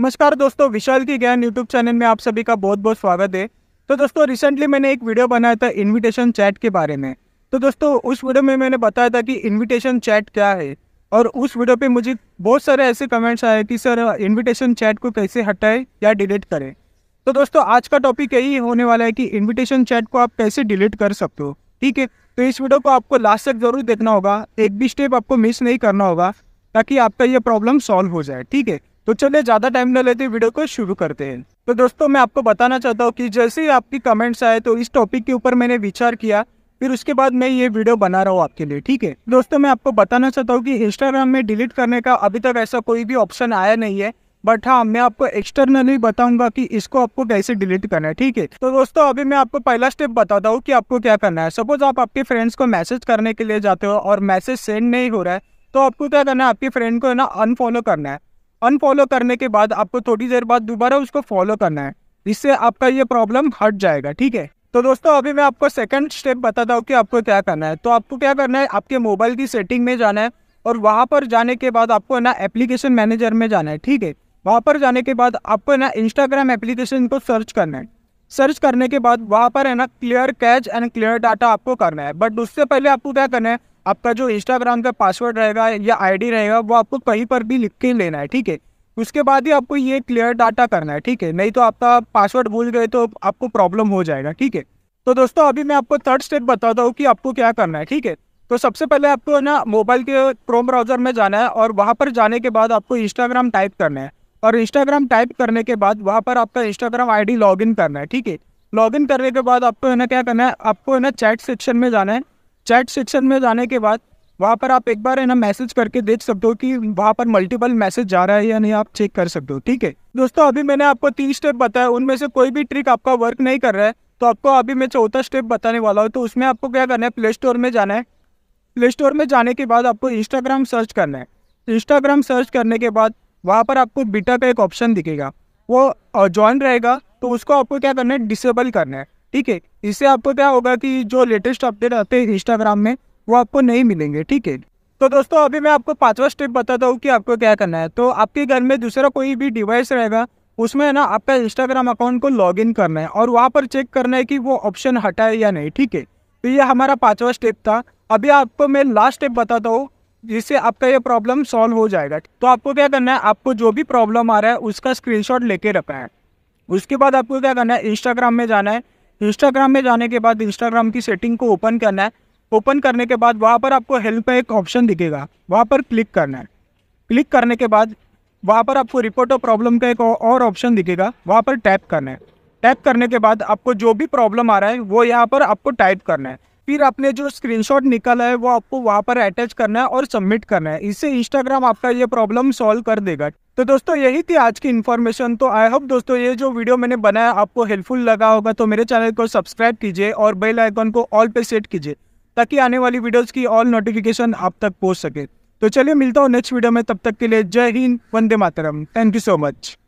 नमस्कार दोस्तों विशाल की ज्ञान यूट्यूब चैनल में आप सभी का बहुत बहुत स्वागत है तो दोस्तों रिसेंटली मैंने एक वीडियो बनाया था इनविटेशन चैट के बारे में तो दोस्तों उस वीडियो में मैंने बताया था कि इनविटेशन चैट क्या है और उस वीडियो पे मुझे बहुत सारे ऐसे कमेंट्स आए कि सर इन्विटेशन चैट को कैसे हटाएं या डिलीट करें तो दोस्तों आज का टॉपिक यही होने वाला है कि इन्विटेशन चैट को आप कैसे डिलीट कर सकते हो ठीक है तो इस वीडियो को आपको लास्ट तक ज़रूर देखना होगा एक भी स्टेप आपको मिस नहीं करना होगा ताकि आपका यह प्रॉब्लम सॉल्व हो जाए ठीक है तो चलिए ज़्यादा टाइम ना लेते वीडियो को शुरू करते हैं तो दोस्तों मैं आपको बताना चाहता हूँ कि जैसे ही आपकी कमेंट्स आए तो इस टॉपिक के ऊपर मैंने विचार किया फिर उसके बाद मैं ये वीडियो बना रहा हूँ आपके लिए ठीक है दोस्तों मैं आपको बताना चाहता हूँ कि इंस्टाग्राम में डिलीट करने का अभी तक ऐसा कोई भी ऑप्शन आया नहीं है बट हाँ मैं आपको एक्सटर्नली बताऊंगा कि इसको आपको कैसे डिलीट करना है ठीक है तो दोस्तों अभी मैं आपको पहला स्टेप बताता हूँ कि आपको क्या करना है सपोज आप आपके फ्रेंड्स को मैसेज करने के लिए जाते हो और मैसेज सेंड नहीं हो रहा है तो आपको क्या करना है आपके फ्रेंड को है ना अनफॉलो करना है अनफॉलो करने के बाद आपको थोड़ी देर बाद दोबारा उसको फॉलो करना है इससे आपका ये प्रॉब्लम हट जाएगा ठीक है तो दोस्तों अभी मैं आपको सेकंड स्टेप बताता हूँ कि आपको क्या करना है तो आपको क्या करना है आपके मोबाइल की सेटिंग में जाना है और वहाँ पर जाने के बाद आपको ना एप्लीकेशन मैनेजर में जाना है ठीक है वहाँ पर जाने के बाद आपको ना इंस्टाग्राम एप्लीकेशन को सर्च करना है सर्च करने के बाद वहाँ पर है ना clear cache and clear data आपको करना है बट उससे पहले आपको क्या करना है आपका जो इंस्टाग्राम का पासवर्ड रहेगा या आईडी रहेगा वो आपको कहीं पर भी लिख के लेना है ठीक है उसके बाद ही आपको ये क्लियर डाटा करना है ठीक है नहीं तो आपका पासवर्ड भूल गए तो आपको प्रॉब्लम हो जाएगा ठीक है तो दोस्तों अभी मैं आपको थर्ड स्टेप बताता हूँ कि आपको क्या करना है ठीक है तो सबसे पहले आपको ना मोबाइल के क्रोम ब्राउज़र में जाना है और वहाँ पर जाने के बाद आपको इंस्टाग्राम टाइप करना है और इंस्टाग्राम टाइप करने के बाद वहाँ पर आपका इंस्टाग्राम आईडी लॉगिन करना है ठीक है लॉगिन करने के बाद आपको है ना क्या करना है आपको है ना चैट सेक्शन में जाना है चैट सेक्शन में जाने के बाद वहाँ पर आप एक बार है ना मैसेज करके देख सकते हो कि वहाँ पर मल्टीपल मैसेज जा रहा है या नहीं आप चेक कर सकते हो ठीक है दोस्तों अभी मैंने आपको तीन स्टेप बताया उनमें से कोई भी ट्रिक आपका वर्क नहीं कर रहा है तो आपको अभी मैं चौथा स्टेप बताने वाला हूँ तो उसमें आपको क्या करना है प्ले स्टोर में जाना है प्ले स्टोर में जाने के बाद आपको इंस्टाग्राम सर्च करना है इंस्टाग्राम सर्च करने के बाद वहाँ पर आपको बीटा का एक ऑप्शन दिखेगा वो ज्वाइन रहेगा तो उसको आपको क्या करना है डिसेबल करना है ठीक है इससे आपको क्या होगा कि जो लेटेस्ट अपडेट आते हैं इंस्टाग्राम में वो आपको नहीं मिलेंगे ठीक है तो दोस्तों अभी मैं आपको पांचवा स्टेप बताता हूँ कि आपको क्या करना है तो आपके घर में दूसरा कोई भी डिवाइस रहेगा उसमें है ना आपका इंस्टाग्राम अकाउंट को लॉगिन करना है और वहाँ पर चेक करना है कि वो ऑप्शन हटाए या नहीं ठीक है तो ये हमारा पाँचवा स्टेप था अभी आपको मैं लास्ट स्टेप बताता हूँ जिससे आपका ये प्रॉब्लम सॉल्व हो जाएगा तो आपको क्या करना है आपको जो भी प्रॉब्लम आ रहा है उसका स्क्रीनशॉट लेके रखना है उसके बाद आपको क्या करना है इंस्टाग्राम में जाना है इंस्टाग्राम में जाने के बाद इंस्टाग्राम की सेटिंग को ओपन करना है ओपन करने के बाद वहाँ पर आपको हेल्प का एक ऑप्शन दिखेगा वहाँ पर क्लिक करना है क्लिक करने के बाद वहाँ पर आपको रिपोर्ट और प्रॉब्लम का एक और ऑप्शन दिखेगा वहाँ पर टैप करना है टैप करने के बाद आपको जो भी प्रॉब्लम आ रहा है वो यहाँ पर आपको टाइप करना है फिर आपने जो स्क्रीनशॉट निकाला है वो आपको वहाँ पर अटैच करना है और सबमिट करना है इससे इंस्टाग्राम आपका ये प्रॉब्लम सॉल्व कर देगा तो दोस्तों यही थी आज की इन्फॉर्मेशन तो आई होप दोस्तों ये जो वीडियो मैंने बनाया आपको हेल्पफुल लगा होगा तो मेरे चैनल को सब्सक्राइब कीजिए और बेल आइकॉन को ऑल पे सेट कीजिए ताकि आने वाली वीडियोज़ की ऑल नोटिफिकेशन आप तक पहुँच सके तो चलिए मिलता हूँ नेक्स्ट वीडियो में तब तक के लिए जय हिंद वंदे मातरम थैंक यू सो मच